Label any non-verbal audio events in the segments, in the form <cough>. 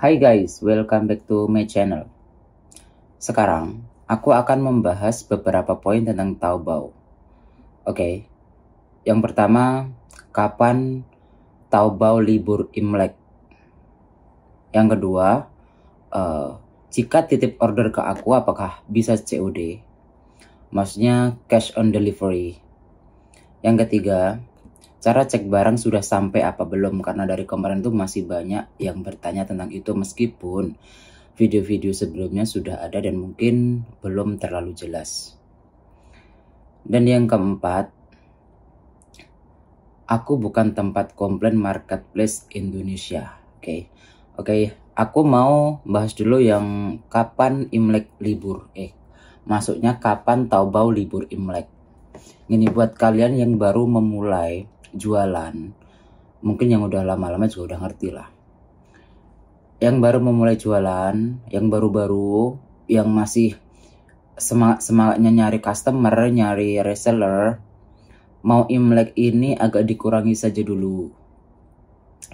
Hai guys, welcome back to my channel. Sekarang, aku akan membahas beberapa poin tentang Taobao. Oke, okay. yang pertama, kapan Taobao libur Imlek? Yang kedua, uh, jika titip order ke aku apakah bisa COD? Maksudnya cash on delivery. Yang ketiga, Cara cek barang sudah sampai apa belum karena dari kemarin tuh masih banyak yang bertanya tentang itu meskipun video-video sebelumnya sudah ada dan mungkin belum terlalu jelas. Dan yang keempat, aku bukan tempat komplain marketplace Indonesia. Oke. Okay. Oke, okay. aku mau bahas dulu yang kapan Imlek libur. Eh, maksudnya kapan Taobao libur Imlek. Ini buat kalian yang baru memulai jualan mungkin yang udah lama-lama juga udah ngerti lah yang baru memulai jualan yang baru-baru yang masih semangat semangatnya nyari customer nyari reseller mau imlek ini agak dikurangi saja dulu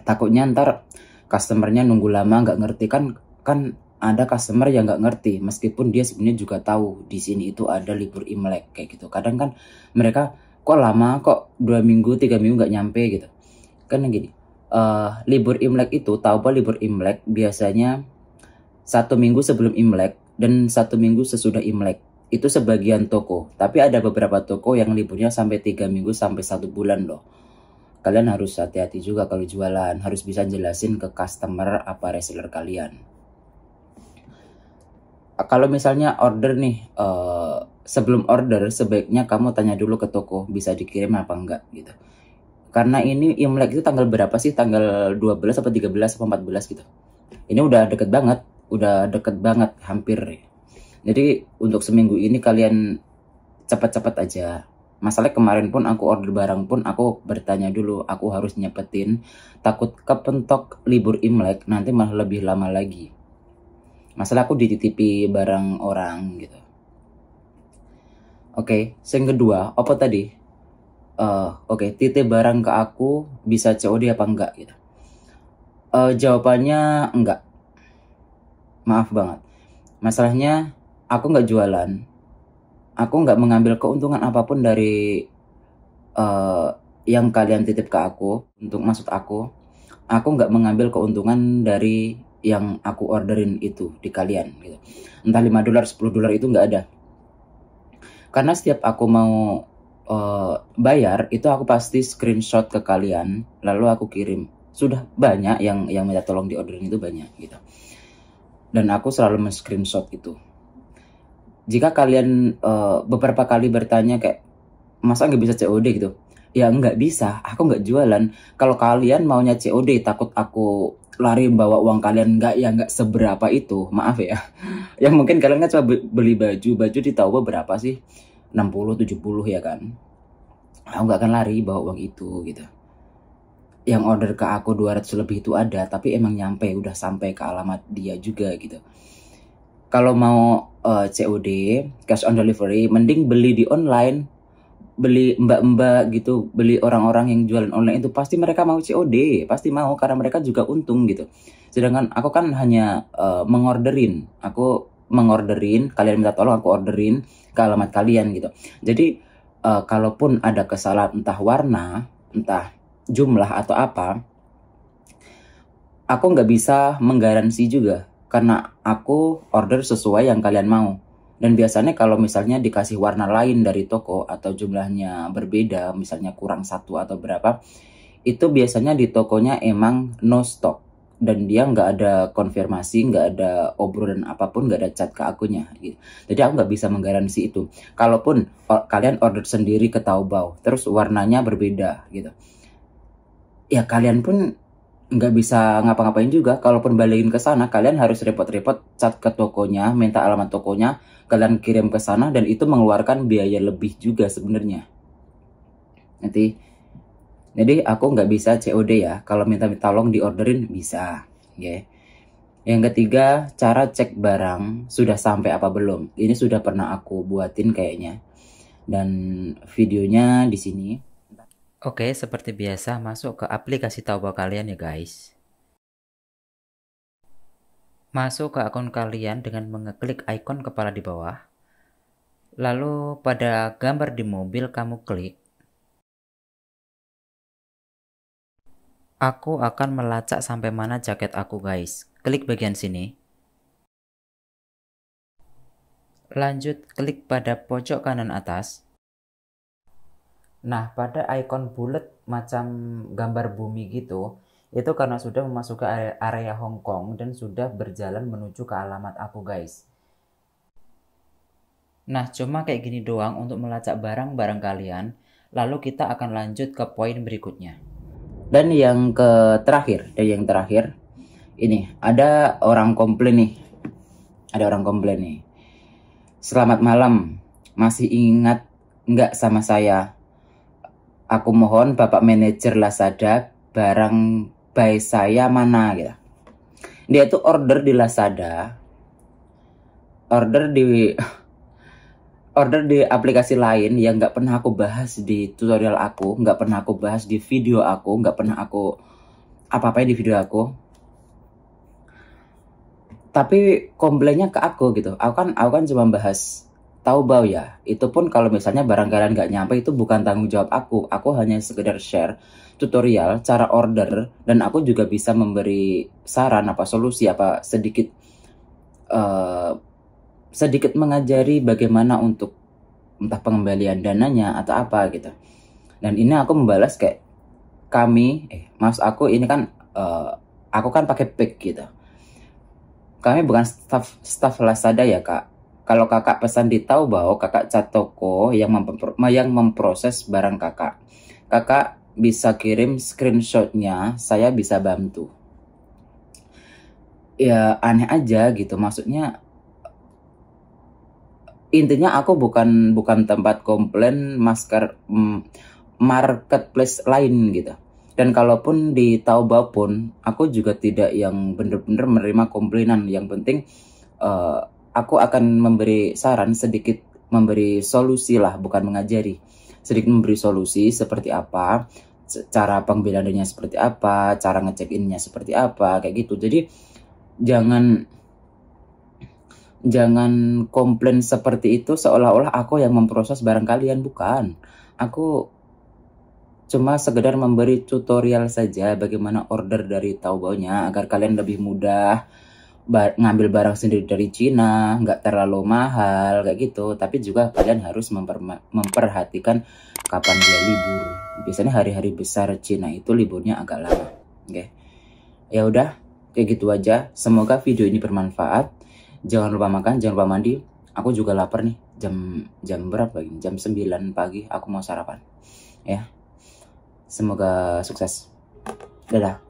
takutnya ntar customernya nunggu lama nggak ngerti kan kan ada customer yang nggak ngerti meskipun dia sebenarnya juga tahu di sini itu ada libur imlek kayak gitu kadang kan mereka kok lama kok dua minggu tiga minggu nggak nyampe gitu kan gini uh, libur imlek itu apa libur imlek biasanya satu minggu sebelum imlek dan satu minggu sesudah imlek itu sebagian toko tapi ada beberapa toko yang liburnya sampai tiga minggu sampai satu bulan loh kalian harus hati-hati juga kalau jualan harus bisa jelasin ke customer apa reseller kalian kalau misalnya order nih uh, sebelum order sebaiknya kamu tanya dulu ke toko bisa dikirim apa enggak gitu karena ini Imlek itu tanggal berapa sih tanggal 12 atau 13 atau 14 gitu ini udah deket banget udah deket banget hampir jadi untuk seminggu ini kalian cepat-cepat aja masalah kemarin pun aku order barang pun aku bertanya dulu aku harus nyepetin takut kepentok libur Imlek nanti malah lebih lama lagi masalah aku dititipi barang orang gitu oke okay. yang kedua apa tadi uh, oke okay, titip barang ke aku bisa COD apa enggak gitu uh, jawabannya enggak maaf banget masalahnya aku nggak jualan aku nggak mengambil keuntungan apapun dari uh, yang kalian titip ke aku untuk maksud aku aku nggak mengambil keuntungan dari yang aku orderin itu di kalian gitu. Entah 5 dolar, 10 dolar itu nggak ada. Karena setiap aku mau uh, bayar itu aku pasti screenshot ke kalian lalu aku kirim. Sudah banyak yang yang minta tolong di orderin itu banyak gitu. Dan aku selalu men-screenshot itu. Jika kalian uh, beberapa kali bertanya kayak masa nggak bisa COD gitu, ya nggak bisa aku nggak jualan kalau kalian maunya COD takut aku lari bawa uang kalian nggak ya nggak seberapa itu maaf ya <laughs> yang mungkin kalian kan coba beli baju baju di tahu berapa sih 60 70 ya kan aku nggak akan lari bawa uang itu gitu yang order ke aku 200 lebih itu ada tapi emang nyampe udah sampai ke alamat dia juga gitu kalau mau uh, eh, COD cash on delivery mending beli di online beli mbak-mbak gitu, beli orang-orang yang jualan online itu pasti mereka mau COD, pasti mau karena mereka juga untung gitu. Sedangkan aku kan hanya uh, mengorderin, aku mengorderin, kalian minta tolong aku orderin ke alamat kalian gitu. Jadi uh, kalaupun ada kesalahan entah warna, entah jumlah atau apa, aku nggak bisa menggaransi juga karena aku order sesuai yang kalian mau dan biasanya kalau misalnya dikasih warna lain dari toko atau jumlahnya berbeda, misalnya kurang satu atau berapa, itu biasanya di tokonya emang no stock dan dia nggak ada konfirmasi, nggak ada obrolan apapun, nggak ada chat ke akunya. Gitu. Jadi aku nggak bisa menggaransi itu. Kalaupun or, kalian order sendiri ke Taobao, terus warnanya berbeda gitu, ya kalian pun nggak bisa ngapa-ngapain juga kalaupun balikin ke sana kalian harus repot-repot cat ke tokonya minta alamat tokonya kalian kirim ke sana dan itu mengeluarkan biaya lebih juga sebenarnya nanti jadi aku nggak bisa COD ya kalau minta minta tolong diorderin bisa ya yang ketiga cara cek barang sudah sampai apa belum ini sudah pernah aku buatin kayaknya dan videonya di sini Oke, seperti biasa masuk ke aplikasi Taobao kalian ya guys. Masuk ke akun kalian dengan mengeklik ikon kepala di bawah. Lalu pada gambar di mobil kamu klik. Aku akan melacak sampai mana jaket aku guys. Klik bagian sini. Lanjut klik pada pojok kanan atas. Nah, pada ikon bulat macam gambar bumi gitu, itu karena sudah memasuki area, area Hong Kong dan sudah berjalan menuju ke alamat aku, guys. Nah, cuma kayak gini doang untuk melacak barang-barang kalian, lalu kita akan lanjut ke poin berikutnya. Dan yang ke terakhir, dan eh, yang terakhir ini ada orang komplain nih. Ada orang komplain nih. Selamat malam. Masih ingat nggak sama saya? aku mohon Bapak Manajer Lazada barang by saya mana gitu. Dia itu order di Lazada, order di <laughs> order di aplikasi lain yang nggak pernah aku bahas di tutorial aku, nggak pernah aku bahas di video aku, nggak pernah aku apa-apa di video aku. Tapi komplainnya ke aku gitu. Aku kan aku kan cuma bahas tahu bau ya itu pun kalau misalnya barang kalian nggak nyampe itu bukan tanggung jawab aku aku hanya sekedar share tutorial cara order dan aku juga bisa memberi saran apa solusi apa sedikit uh, sedikit mengajari bagaimana untuk entah pengembalian dananya atau apa gitu dan ini aku membalas kayak kami eh mas aku ini kan uh, aku kan pakai pick gitu kami bukan staff staff Lazada ya kak kalau kakak pesan di Taobao, kakak cat toko yang, mempro yang memproses barang kakak. Kakak bisa kirim screenshotnya, saya bisa bantu. Ya aneh aja gitu, maksudnya intinya aku bukan bukan tempat komplain masker mm, marketplace lain gitu. Dan kalaupun di Taobao pun, aku juga tidak yang bener-bener menerima komplainan. Yang penting uh, aku akan memberi saran sedikit memberi solusi lah bukan mengajari sedikit memberi solusi seperti apa cara pembelaannya seperti apa cara ngecek innya seperti apa kayak gitu jadi jangan jangan komplain seperti itu seolah-olah aku yang memproses barang kalian bukan aku cuma sekedar memberi tutorial saja bagaimana order dari taubonya agar kalian lebih mudah bar ngambil barang sendiri dari Cina, nggak terlalu mahal kayak gitu. Tapi juga kalian harus memperhatikan kapan dia libur. Biasanya hari-hari besar Cina itu liburnya agak lama. Oke. Okay. Ya udah, kayak gitu aja. Semoga video ini bermanfaat. Jangan lupa makan, jangan lupa mandi. Aku juga lapar nih. Jam jam berapa ini? Jam 9 pagi aku mau sarapan. Ya. Semoga sukses. Dadah.